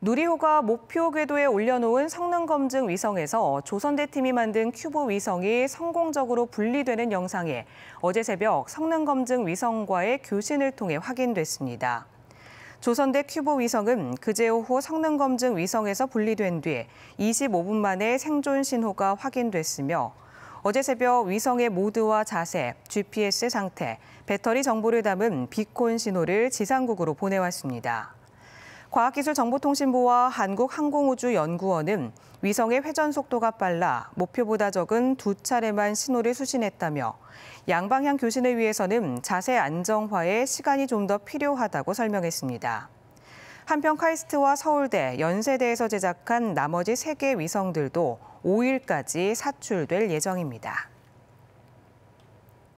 누리호가 목표 궤도에 올려놓은 성능검증 위성에서 조선대 팀이 만든 큐브 위성이 성공적으로 분리되는 영상이 어제 새벽 성능검증 위성과의 교신을 통해 확인됐습니다. 조선대 큐브 위성은 그제 오후 성능검증 위성에서 분리된 뒤 25분 만에 생존 신호가 확인됐으며 어제 새벽 위성의 모드와 자세, GPS 상태, 배터리 정보를 담은 비콘 신호를 지상국으로 보내왔습니다. 과학기술정보통신부와 한국항공우주연구원은 위성의 회전 속도가 빨라 목표보다 적은 두 차례만 신호를 수신했다며 양방향 교신을 위해서는 자세 안정화에 시간이 좀 더 필요하다고 설명했습니다. 한편 카이스트와 서울대, 연세대에서 제작한 나머지 세개 위성들도 5일까지 사출될 예정입니다.